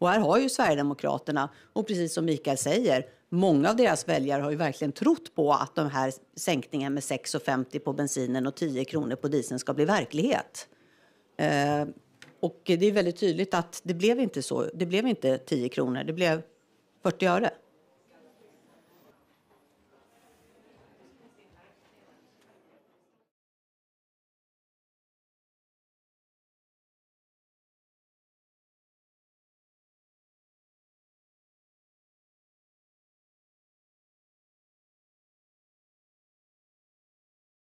Och här har ju Sverigedemokraterna, och precis som Mikael säger, många av deras väljare har ju verkligen trott på att de här sänkningen med 6,50 på bensinen och 10 kronor på dieseln ska bli verklighet. Eh, och det är väldigt tydligt att det blev inte så. Det blev inte 10 kronor, det blev 40 öre.